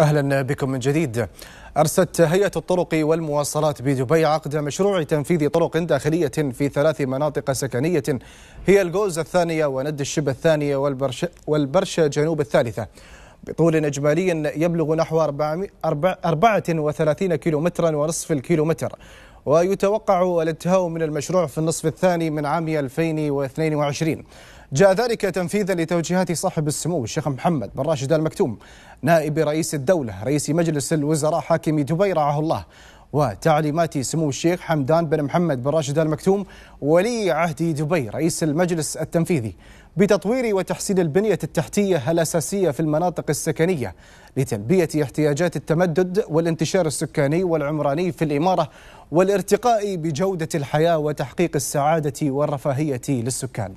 أهلا بكم من جديد أرست هيئة الطرق والمواصلات بدبي عقد مشروع تنفيذ طرق داخلية في ثلاث مناطق سكنية هي الجوز الثانية وند الشبة الثانية والبرش, والبرشة جنوب الثالثة بطول إجمالي يبلغ نحو 34 كيلومترا ونصف الكيلومتر ويتوقع الانتهاء من المشروع في النصف الثاني من عام 2022 جاء ذلك تنفيذا لتوجيهات صاحب السمو الشيخ محمد بن راشد المكتوم نائب رئيس الدولة رئيس مجلس الوزراء حاكم دبي رعاه الله وتعليمات سمو الشيخ حمدان بن محمد بن راشد المكتوم ولي عهد دبي رئيس المجلس التنفيذي بتطوير وتحسين البنية التحتية الأساسية في المناطق السكنية لتلبية احتياجات التمدد والانتشار السكاني والعمراني في الإمارة والارتقاء بجودة الحياة وتحقيق السعادة والرفاهية للسكان